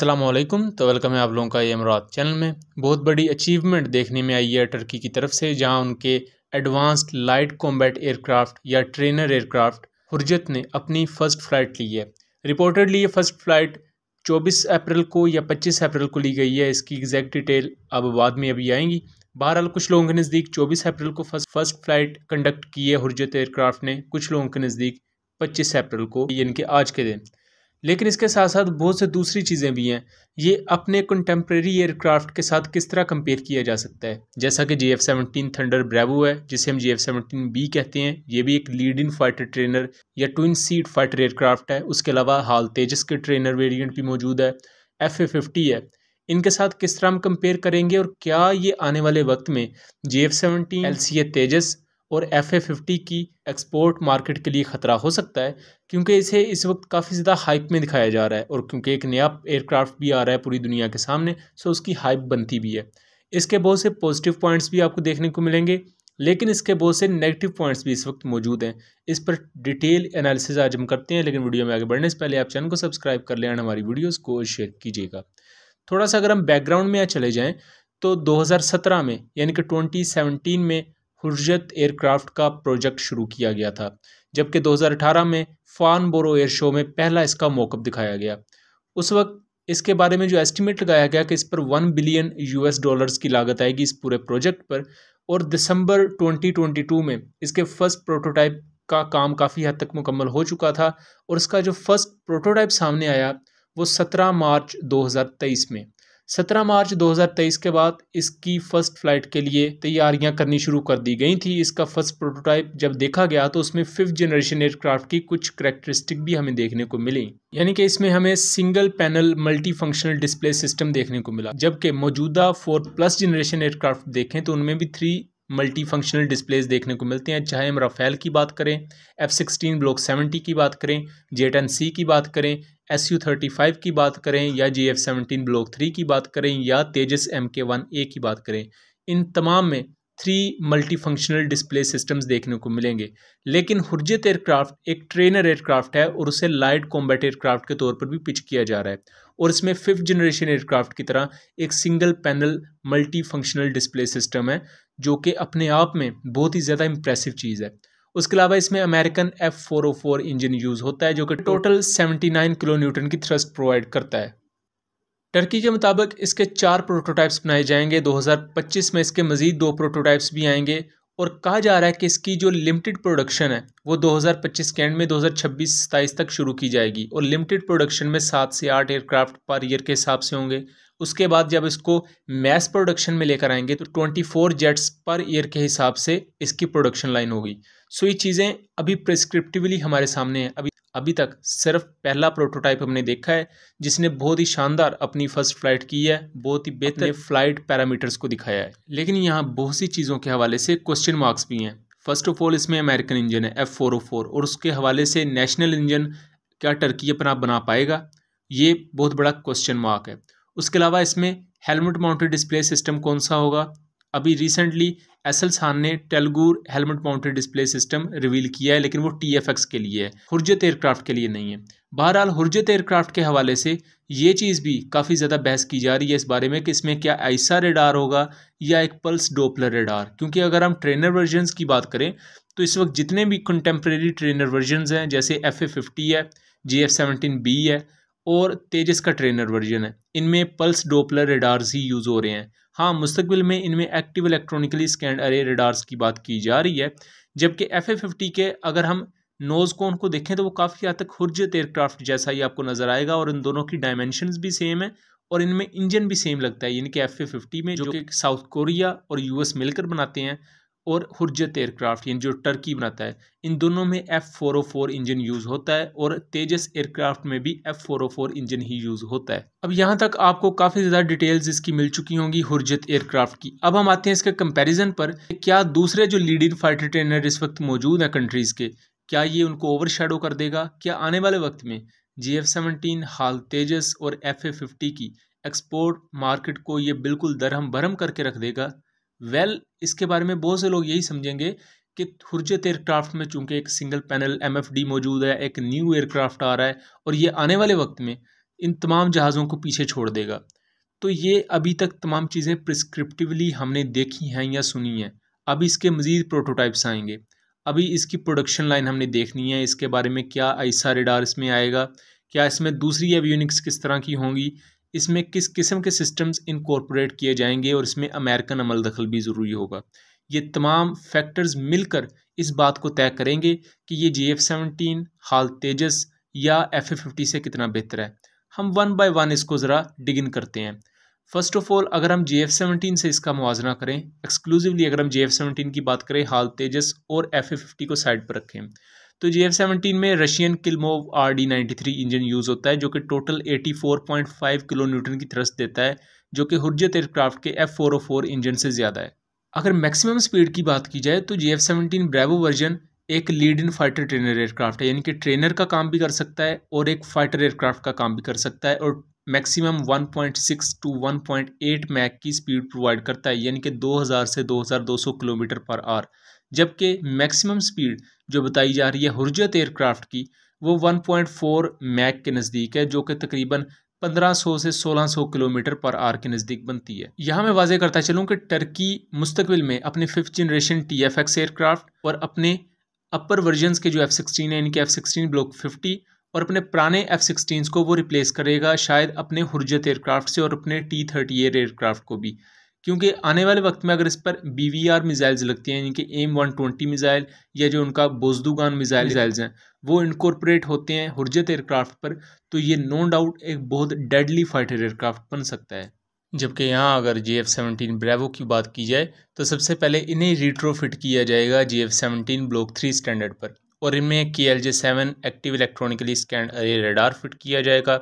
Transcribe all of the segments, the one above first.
असलम तो वेलकम है आप लोगों का ये अमरात चैनल में बहुत बड़ी अचीवमेंट देखने में आई है टर्की की तरफ से जहां उनके एडवांस्ड लाइट कॉम्बैट एयरक्राफ्ट या ट्रेनर एयरक्राफ्ट हरजत ने अपनी फ़र्स्ट फ़्लाइट ली है रिपोर्टेडली ये फ़र्स्ट फ़्लाइट 24 अप्रैल को या 25 अप्रैल को ली गई है इसकी एग्जैक्ट डिटेल अब बाद में अभी आएंगी बहरहाल कुछ लोगों के नज़दीक 24 अप्रैल को फर्स्ट फर्स्ट फ्लाइट कंडक्ट की है हरजत एयरक्राफ्ट ने कुछ लोगों के नज़दीक 25 अप्रैल को यानी कि आज के दिन लेकिन इसके साथ साथ बहुत से दूसरी चीज़ें भी हैं ये अपने कंटेम्प्रेरी एयरक्राफ्ट के साथ किस तरह कंपेयर किया जा सकता है जैसा कि J F seventeen Thunder Bravo है जिसे हम जी एफ सेवनटीन बी कहते हैं ये भी एक लीड इन फाइटर ट्रेनर या ट्विन सीट फाइटर एयरक्राफ्ट है उसके अलावा हाल तेजस के ट्रेनर वेरियंट भी मौजूद है एफ ए फिफ्टी है इनके साथ किस तरह हम कंपेयर करेंगे और क्या ये आने वाले वक्त में J F seventeen L C A Tejas और एफ़ ए फिफ्टी की एक्सपोर्ट मार्केट के लिए ख़तरा हो सकता है क्योंकि इसे इस वक्त काफ़ी ज़्यादा हाइप में दिखाया जा रहा है और क्योंकि एक नया एयरक्राफ्ट भी आ रहा है पूरी दुनिया के सामने सो उसकी हाइप बनती भी है इसके बहुत से पॉजिटिव पॉइंट्स भी आपको देखने को मिलेंगे लेकिन इसके बहुत से नेगेटिव पॉइंट्स भी इस वक्त मौजूद हैं इस पर डिटेल एनालिसिस आज हम करते हैं लेकिन वीडियो में आगे बढ़ने से पहले आप चैनल को सब्सक्राइब कर लें हमारी वीडियोज़ को शेयर कीजिएगा थोड़ा सा अगर हम बैकग्राउंड में चले जाएँ तो 2017 में यानी कि 2017 में हुरजत एयरक्राफ्ट का प्रोजेक्ट शुरू किया गया था जबकि 2018 में फान बोरो एयर शो में पहला इसका मौकअप दिखाया गया उस वक्त इसके बारे में जो एस्टिमेट लगाया गया कि इस पर वन बिलियन यूएस डॉलर्स की लागत आएगी इस पूरे प्रोजेक्ट पर और दिसंबर 2022 में इसके फर्स्ट प्रोटोटाइप का काम काफ़ी हद तक मुकम्मल हो चुका था और इसका जो फर्स्ट प्रोटोटाइप सामने आया वो 17 मार्च 2023 में 17 मार्च 2023 के बाद इसकी फर्स्ट फ्लाइट के लिए तैयारियां करनी शुरू कर दी गई थी इसका फर्स्ट प्रोटोटाइप जब देखा गया तो उसमें फिफ्थ जनरेशन एयरक्राफ्ट की कुछ करेक्टरिस्टिक भी हमें देखने को मिली यानी कि इसमें हमें single panel multi functional display system देखने को मिला जबकि मौजूदा फोर्थ प्लस जनरेशन एयरक्राफ्ट देखें तो उनमें भी थ्री मल्टी फंक्शनल डिस्प्लेस देखने को मिलते हैं चाहे हम राफेल की बात करें एफ सिक्सटीन ब्लॉक सेवेंटी की बात करें जेट एन सी की बात करें एस यू थर्टी फाइव की बात करें या J F seventeen block three की बात करें या तेजस एम के वन ए की बात करें इन तमाम में three multi functional display systems देखने को मिलेंगे लेकिन हुरजत एयरक्राफ्ट एक ट्रेनर एयरक्राफ्ट है और उसे लाइट कॉम्बैट एयरक्राफ्ट के तौर पर भी पिच किया जा रहा है और इसमें फिफ्थ जनरेशन एयरक्राफ्ट की तरह एक single panel multi functional display system है जो कि अपने आप में बहुत ही ज़्यादा इम्प्रेसिव चीज़ है उसके अलावा इसमें American F four O four engine use होता है जो कि total seventy nine kilo newton की थ्रस्ट प्रोवाइड करता है टर्की के मुताबिक इसके चार प्रोटोटाइप्स बनाए जाएंगे 2025 में इसके मज़ीद दो प्रोटोटाइप्स भी आएंगे और कहा जा रहा है कि इसकी जो लिमिटेड प्रोडक्शन है वो 2025 के एंड में 2026-27 तक शुरू की जाएगी और लिमिटेड प्रोडक्शन में सात से आठ एयरक्राफ्ट पर ईयर के हिसाब से होंगे उसके बाद जब इसको मैस प्रोडक्शन में लेकर आएंगे तो twenty four jets per year के हिसाब से इसकी प्रोडक्शन लाइन होगी सो ये चीज़ें अभी प्रिस्क्रिप्टिवली हमारे सामने हैं अभी अभी तक सिर्फ पहला प्रोटोटाइप हमने देखा है जिसने बहुत ही शानदार अपनी फर्स्ट फ्लाइट की है बहुत ही बेहतर फ्लाइट पैरामीटर्स को दिखाया है लेकिन यहाँ बहुत सी चीज़ों के हवाले से क्वेश्चन मार्क्स भी हैं फर्स्ट ऑफ ऑल इसमें अमेरिकन इंजन है एफ़ फोर oh और उसके हवाले से नेशनल इंजन क्या टर्की अपना बना पाएगा ये बहुत बड़ा क्वेश्चन मार्क है उसके अलावा इसमें हेलमेट माउंटेड डिस्प्ले सिस्टम कौन सा होगा अभी रिसेंटली एसएल सान ने टेलगूर helmet mounted display system reveal किया है लेकिन वो टी एफ एक्स के लिए है हुरजत एयरक्राफ्ट के लिए नहीं है बहरहाल हुरजत एयरक्राफ्ट के हवाले से ये चीज़ भी काफ़ी ज़्यादा बहस की जा रही है इस बारे में कि इसमें क्या ऐसा रेडार होगा या एक पल्स डोपलर रेडार क्योंकि अगर हम ट्रेनर वर्जन की बात करें तो इस वक्त जितने भी कंटेम्प्रेरी ट्रेनर वर्जन हैं जैसे एफ ए फिफ्टी है जी एफ सेवनटीन बी है और तेजस का ट्रेनर वर्जन है इनमें पल्स डोपलर रेडार्स ही यूज़ हो रहे हैं हाँ मुस्तबिल में इनमें active electronically scanned array radars की बात की जा रही है जबकि एफ ए फिफ्टी के अगर हम नोज़ कोन को देखें तो वो काफ़ी हद तक हुरजत एयरक्राफ्ट जैसा ही आपको नज़र आएगा और इन दोनों की डायमेंशनस भी सेम है और इनमें इंजन भी सेम लगता है यानी कि एफ ए फिफ्टी में जो कि साउथ कोरिया और यूएस मिलकर बनाते हैं और हुरजत एयरक्राफ्ट यानी जो टर्की बनाता है इन दोनों में F four O four engine use होता है और तेजस एयरक्राफ्ट में भी F four O four engine ही यूज़ होता है अब यहाँ तक आपको काफ़ी ज़्यादा डिटेल्स इसकी मिल चुकी होंगी हुरजत एयरक्राफ्ट की अब हम आते हैं इसके कंपेरिजन पर क्या दूसरे जो लीडिंग फाइटर ट्रेनर इस वक्त मौजूद हैं कंट्रीज़ के क्या ये उनको ओवरशेडो कर देगा क्या आने वाले वक्त में जी एफ सेवनटीन हाल तेजस और एफ ए फिफ्टी की एक्सपोर्ट मार्केट को ये बिल्कुल दरहम भरम करके रख देगा वेल well, इसके बारे में बहुत से लोग यही समझेंगे कि हुरजत एयरक्राफ्ट में चूंकि एक सिंगल पैनल एम मौजूद है एक न्यू एयरक्राफ्ट आ रहा है और ये आने वाले वक्त में इन तमाम जहाज़ों को पीछे छोड़ देगा तो ये अभी तक तमाम चीज़ें प्रिस्क्रिप्टिवली हमने देखी हैं या सुनी हैं अभी इसके मज़ीद प्रोटोटाइप्स आएंगे अभी इसकी प्रोडक्शन लाइन हमने देखनी है इसके बारे में क्या ऐसा रेडार इसमें आएगा क्या इसमें दूसरी एवियोनिक्स किस तरह की होंगी इसमें किस किस्म के सिस्टम्स इनकॉर्पोरेट किए जाएंगे और इसमें अमेरिकन अमल दखल भी ज़रूरी होगा ये तमाम फैक्टर्स मिलकर इस बात को तय करेंगे कि ये जी एफ सेवनटीन हाल तेजस या एफ ए फिफ्टी से कितना बेहतर है हम वन बाय वन इसको ज़रा डिग इन करते हैं फ़र्स्ट ऑफ़ ऑल अगर हम जे एफ़ सेवनटीन से इसका मुआजना करें एक्सक्लूसिवली अगर हम जे एफ़ सेवनटीन की बात करें हाल तेजस और एफ ए फिफ्टी को साइड पर रखें तो जी एफ सेवनटीन में Russian Klimov R D ninety three engine use होता है जो कि total eighty four point five kilo newton की थ्रस्ट देता है जो कि हुरजत एयरक्राफ्ट के F four O four engine से ज़्यादा है अगर मैक्सिमम स्पीड की बात की जाए तो J F seventeen Bravo version एक lead in fighter trainer aircraft है यानी कि ट्रेनर का काम भी कर सकता है और एक फाइटर एयरक्राफ्ट का काम भी कर सकता है और मैक्सिमम 1.6 टू 1.8 मैक की स्पीड प्रोवाइड करता है यानी कि 2000 से 2200 किलोमीटर पर आवर जबकि मैक्सिमम स्पीड जो बताई जा रही है हुरजत एयरक्राफ्ट की वो 1.4 मैक के नज़दीक है जो कि तकरीबन 1500 से 1600 किलोमीटर पर आर के नज़दीक बनती है यहाँ मैं वाजे करता चलूँ कि टर्की मुस्तबिल में अपने fifth generation T F X aircraft और अपने अपर वर्जन के जो एफ़ सिक्सटीन है इनके एफ़ सिक्सटीन ब्लॉक फिफ्टी और अपने पुराने एफ़ सिक्सटीन को वो रिप्लेस करेगा शायद अपने हुरजत एयरक्राफ्ट से और अपने टी थर्टी एयर एयरक्राफ्ट को भी क्योंकि आने वाले वक्त में अगर इस पर बी वी आर मिज़ाइल्स लगती हैं यानी कि एम वन ट्वेंटी मिज़ाइल या जो उनका बोजदूगान मिज़ाइल मिज़ाइल्स हैं वो इनकॉर्पोरेट होते हैं हुरजत एयरक्राफ्ट पर तो ये नो डाउट एक बहुत डेडली फाइटर एयरक्राफ्ट बन सकता है जबकि यहाँ अगर जे एफ़ सेवनटीन ब्रेवो की बात की जाए तो सबसे पहले इन्हें रिट्रोफिट किया जाएगा जे F seventeen block three standard पर और इनमें के L J seven active electronically scanned अरे रेडार फिट किया जाएगा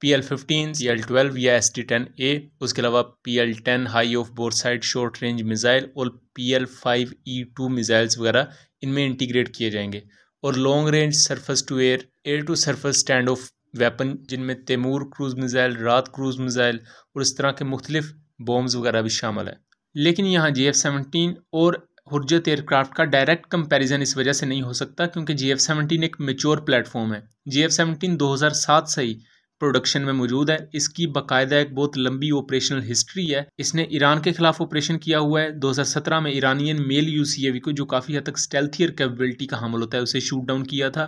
पी एल फिफ्टीन या एल ट्वेल्व या एस टी टेन ए उसके अलावा P L ten high of bore side short range missile और P L five E to missiles वगैरह इनमें इंटीग्रेट किए जाएंगे और long range surface to air air to surface stand of weapon जिनमें Taimur cruise missile Raad cruise missile और इस तरह के मुख्तलिफ बॉम्ब्स वगैरह भी शामिल हैं लेकिन यहाँ जी एफ सेवनटीन और हरजत एयरक्राफ्ट का डायरेक्ट कंपैरिजन इस वजह से नहीं हो सकता क्योंकि जी एफ सेवनटीन एक मेच्योर प्लेटफॉर्म है जी एफ सेवनटीन दो हज़ार सात से ही प्रोडक्शन में मौजूद है इसकी बाकायदा एक बहुत लंबी ऑपरेशनल हिस्ट्री है इसने ईरान के खिलाफ ऑपरेशन किया हुआ है 2017 में ईरानियन मेल यूसीएवी को जो काफ़ी हद तक स्टेल्थियर कैपेबिलिटी का हमल होता है उसे शूट डाउन किया था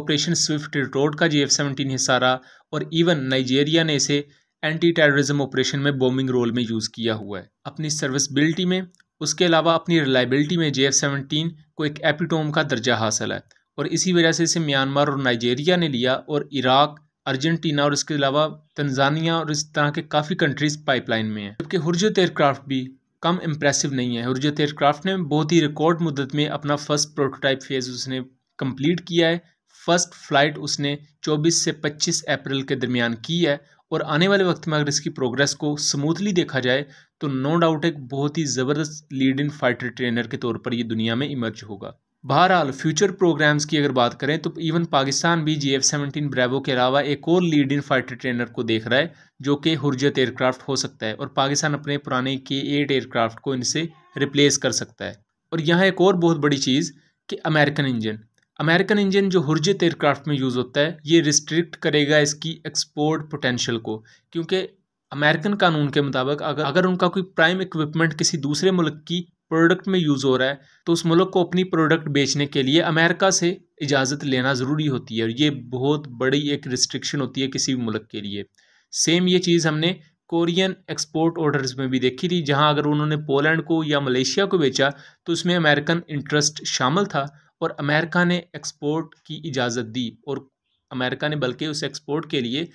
ऑपरेशन स्विफ्ट रोड का जे एफ सेवनटीन हिस्सा रहा और इवन नाइजेरिया ने इसे एंटी टेररिज्म ऑपरेशन में बॉम्बिंग रोल में यूज़ किया हुआ है अपनी सर्विसबिलिटी में उसके अलावा अपनी रिलायबिलिटी में जे एफ सेवनटीन को एक एपिटोम का दर्जा हासिल है और इसी वजह से इसे म्यांमार और नाइजेरिया ने लिया और इराक अर्जेंटीना और इसके अलावा तंजानिया और इस तरह के काफ़ी कंट्रीज़ पाइपलाइन में हैं जबकि हुरजत एयरक्राफ्ट भी कम इम्प्रेसिव नहीं है हर्जत एयरक्राफ्ट ने बहुत ही रिकॉर्ड मुद्दत में अपना फ़र्स्ट प्रोटोटाइप फेज़ उसने कम्प्लीट किया है फ़र्स्ट फ़्लाइट उसने 24 से 25 अप्रैल के दरमियान की है और आने वाले वक्त में अगर इसकी प्रोग्रेस को स्मूथली देखा जाए तो नो डाउट एक बहुत ही ज़बरदस्त लीड इन फाइटर ट्रेनर के तौर पर ये दुनिया में इमर्ज होगा बहरहाल फ्यूचर प्रोग्राम्स की अगर बात करें तो इवन पाकिस्तान भी जी एफ सेवनटीन ब्रेवो के अलावा एक और लीड इन फाइटर ट्रेनर को देख रहा है जो कि हुरजत एयरक्राफ्ट हो सकता है और पाकिस्तान अपने पुराने के एट एयरक्राफ्ट को इनसे रिप्लेस कर सकता है और यहाँ एक और बहुत बड़ी चीज़ कि अमेरिकन इंजन अमेरिकन इंजन जो हुरजत एयरक्राफ्ट में यूज़ होता है ये रिस्ट्रिक्ट करेगा इसकी एक्सपोर्ट पोटेंशियल को क्योंकि अमेरिकन कानून के मुताबिक अगर अगर उनका कोई प्राइम इक्विपमेंट किसी दूसरे मुल्क की प्रोडक्ट में यूज़ हो रहा है तो उस मुल्क को अपनी प्रोडक्ट बेचने के लिए अमेरिका से इजाज़त लेना ज़रूरी होती है और ये बहुत बड़ी एक रिस्ट्रिक्शन होती है किसी भी मुल्क के लिए सेम ये चीज़ हमने कोरियन एक्सपोर्ट ऑर्डर्स में भी देखी थी जहाँ अगर उन्होंने पोलैंड को या मलेशिया को बेचा तो उसमें अमेरिकन इंटरेस्ट शामिल था और अमेरिका ने एक्सपोर्ट की इजाज़त दी और अमेरिका ने बल्कि उस एक्सपोर्ट के लिए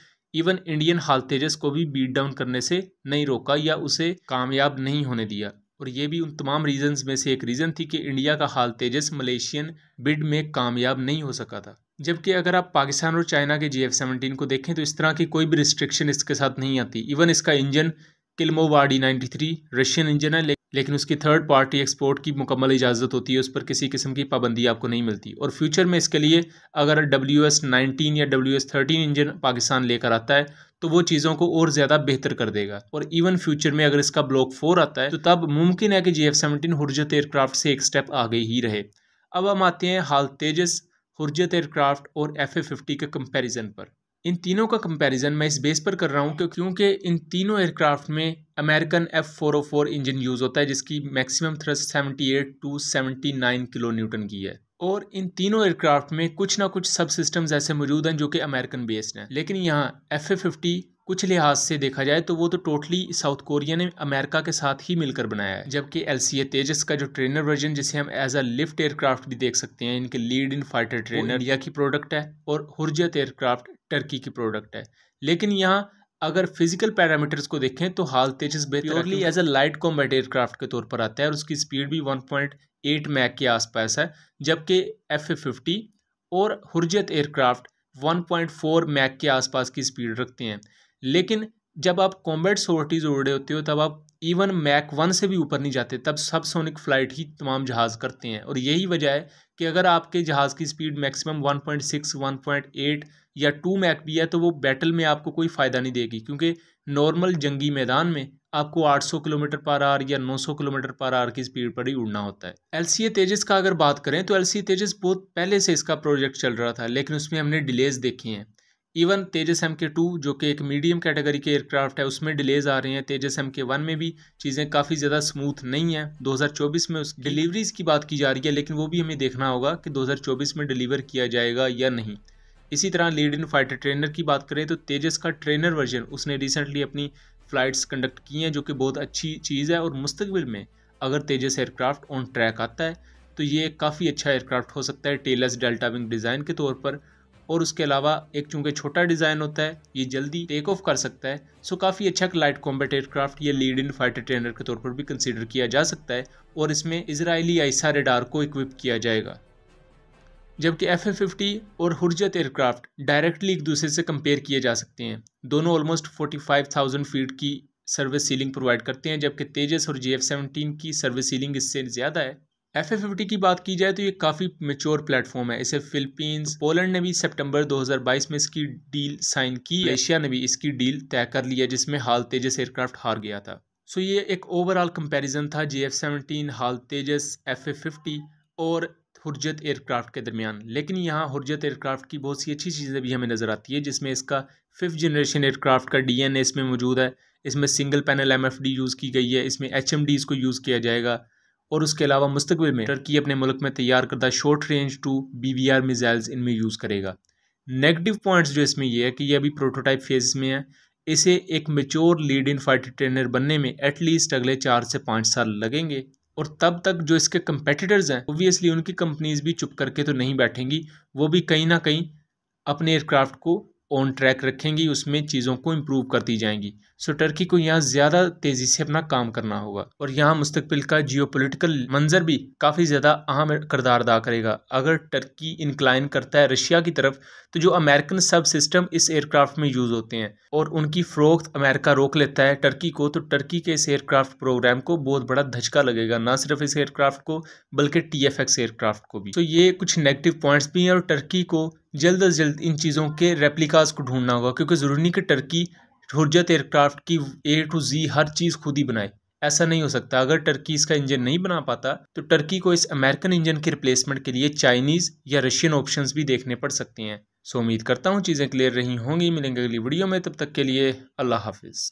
इवन इंडियन हाल को भी बीट डाउन करने से नहीं रोका या उसे कामयाब नहीं होने दिया और ये भी उन तमाम रीजंस में से एक रीज़न थी कि इंडिया का हाल तेजस मलेशियन बिड में कामयाब नहीं हो सका था जबकि अगर आप पाकिस्तान और चाइना के जी एफ को देखें तो इस तरह की कोई भी रिस्ट्रिक्शन इसके साथ नहीं आती इवन इसका इंजन किलमोवाडी 93 रशियन इंजन है लेकिन उसकी थर्ड पार्टी एक्सपोर्ट की मुकम्मल इजाज़त होती है उस पर किसी किस्म की पाबंदी आपको नहीं मिलती और फ्यूचर में इसके लिए अगर डब्ल्यू एस नाइनटीन या W S thirteen engine Pakistan लेकर आता है तो वो चीज़ों को और ज़्यादा बेहतर कर देगा और इवन फ्यूचर में अगर इसका ब्लॉक फोर आता है तो तब मुमकिन है कि J F seventeen Hurjet aircraft से एक स्टेप आगे ही रहे अब हम आते हैं हाल तेजस हुरजत एयरक्राफ्ट और एफ ए फिफ्टी के कंपेरिजन पर इन तीनों का कंपैरिजन मैं इस बेस पर कर रहा हूँ क्योंकि इन तीनों एयरक्राफ्ट में American F four O four engine use होता है जिसकी maximum thrust seventy eight to seventy nine kilo newton की है और इन तीनों एयरक्राफ्ट में कुछ ना कुछ सब सिस्टम्स ऐसे मौजूद हैं जो कि अमेरिकन बेस्ड हैं लेकिन यहाँ एफ ए फिफ्टी कुछ लिहाज से देखा जाए तो वो तो टोटली साउथ कोरिया ने अमेरिका के साथ ही मिलकर बनाया है जबकि एल सी ए तेजस का जो ट्रेनर वर्जन जिसे हम एज अ लिफ्ट एयरक्राफ्ट भी देख सकते हैं इनके lead in fighter trainer India की प्रोडक्ट है और हुरजत एयरक्राफ्ट टर्की की प्रोडक्ट है लेकिन यहाँ अगर फिजिकल पैरामीटर्स को देखें तो HAL Tejas purely as a light combat aircraft के तौर पर आता है और उसकी स्पीड भी 1.8 मैक के आसपास है जबकि एफ फिफ्टी और हुरजत एयरक्राफ्ट 1.4 मैक के आसपास की स्पीड रखते हैं लेकिन जब आप कॉम्बैट सोर्टीज उड़ रहे होते हो तब आप इवन मैक वन से भी ऊपर नहीं जाते तब सब सोनिक फ्लाइट ही तमाम जहाज़ करते हैं और यही वजह है कि अगर आपके जहाज़ की स्पीड मैक्सिमम 1.6, 1.8 या 2 मैक भी है तो वो बैटल में आपको कोई फ़ायदा नहीं देगी क्योंकि नॉर्मल जंगी मैदान में आपको 800 किलोमीटर पर आर या 900 किलोमीटर पर आर की स्पीड पर ही उड़ना होता है एल सी तेजस का अगर बात करें तो एल सी तेजस बहुत पहले से इसका प्रोजेक्ट चल रहा था लेकिन उसमें हमने डिलेज देखी हैं even Tejas M K two जो कि एक मीडियम कैटेगरी के एयरक्राफ्ट है उसमें डिलेज आ रही हैं तेजस एम के वन में भी चीज़ें काफ़ी ज़्यादा स्मूथ नहीं हैं 2024 में उस डिलीवरीज़ की बात की जा रही है लेकिन वो भी हमें देखना होगा कि 2024 में डिलीवर किया जाएगा या नहीं इसी तरह लीड इन फाइटर ट्रेनर की बात करें तो तेजस का ट्रेनर वर्जन उसने रिसेंटली अपनी फ़्लाइट्स कंडक्ट की हैं जो कि बहुत अच्छी चीज़ है और मुस्तबिल में अगर तेजस एयरक्राफ्ट ऑन ट्रैक आता है तो ये काफ़ी अच्छा एयरक्राफ्ट हो सकता है टेलस डेल्टा विंग डिज़ाइन के तौर पर और उसके अलावा एक चूँकि छोटा डिज़ाइन होता है ये जल्दी टेक ऑफ कर सकता है सो काफ़ी अच्छा लाइट कॉम्बेट एयरक्राफ्ट या लीड इन फाइटर ट्रेनर के तौर पर भी कंसिडर किया जा सकता है और इसमें इसराइली आइसा रेडार को इक्विप किया जाएगा जबकि एफ ए फिफ्टी और हुरजत एयरक्राफ्ट डायरेक्टली एक दूसरे से कंपेयर किए जा सकते हैं दोनों almost forty five thousand feet की सर्विस सीलिंग प्रोवाइड करते हैं जबकि तेजस और जी एफ सेवनटीन की सर्विस सीलिंग इससे ज़्यादा है एफ की बात की जाए तो ये काफ़ी मेच्योर प्लेटफॉर्म है इसे फिलीपींस पोलैंड ने भी सितंबर 2022 में इसकी डील साइन की एशिया ने भी इसकी डील तय कर ली है जिसमें हाल तेजस एयरक्राफ्ट हार गया था सो ये एक ओवरऑल कंपैरिजन था J F seventeen HAL Tejas F A fifty और हुरजत एयरक्राफ्ट के दरमियान लेकिन यहाँ हरजत एयरक्राफ्ट की बहुत सी अच्छी चीज़ें भी हमें नज़र आती है जिसमें इसका फिफ्थ जनरेशन एयरक्राफ्ट का डी इसमें मौजूद है इसमें सिंगल पैनल एम यूज़ की गई है इसमें एच को यूज़ किया जाएगा और उसके अलावा मुस्तबिल में टर्की अपने मुल्क में तैयार करदा short range to B V R missiles इनमें यूज़ करेगा नेगेटिव पॉइंट्स जो इसमें यह है कि यह अभी प्रोटोटाइप फेज में है इसे एक mature lead in fighter trainer बनने में एटलीस्ट अगले चार से पाँच साल लगेंगे और तब तक जो इसके कंपेटिटर्स हैं ओबियसली उनकी कंपनीज भी चुप करके तो नहीं बैठेंगी वो भी कहीं ना कहीं अपने एयरक्राफ्ट को ऑन ट्रैक रखेंगी उसमें चीज़ों को इम्प्रूव करती जाएंगी सो टर्की को यहाँ ज्यादा तेजी से अपना काम करना होगा और यहाँ मुस्तबिल का जियो मंजर भी काफ़ी ज़्यादा अहम करदार अदा करेगा अगर टर्की इंक्लाइन करता है रशिया की तरफ तो जो अमेरिकन सब सिस्टम इस एयरक्राफ्ट में यूज़ होते हैं और उनकी फ़रोख्त अमेरिका रोक लेता है टर्की को तो टर्की के इस एयरक्राफ्ट प्रोग्राम को बहुत बड़ा धचका लगेगा ना सिर्फ इस एयरक्राफ्ट को बल्कि टी एफ एक्स एयरक्राफ्ट को भी तो ये कुछ नेगेटिव पॉइंट्स भी हैं और टर्की को जल्द अज जल्द इन चीज़ों के रेप्लिकाज को ढूंढना होगा क्योंकि ज़रूरी नहीं कि टर्की हजरत एयरक्राफ्ट की ए टू जी हर चीज़ खुद ही बनाए ऐसा नहीं हो सकता अगर टर्की इसका इंजन नहीं बना पाता तो टर्की को इस अमेरिकन इंजन के रिप्लेसमेंट के लिए चाइनीज़ या रशियन ऑप्शंस भी देखने पड़ सकते हैं सो उम्मीद करता हूँ चीज़ें क्लियर रही होंगी मिलेंगे अगली वीडियो में तब तक के लिए अल्लाह हाफिज़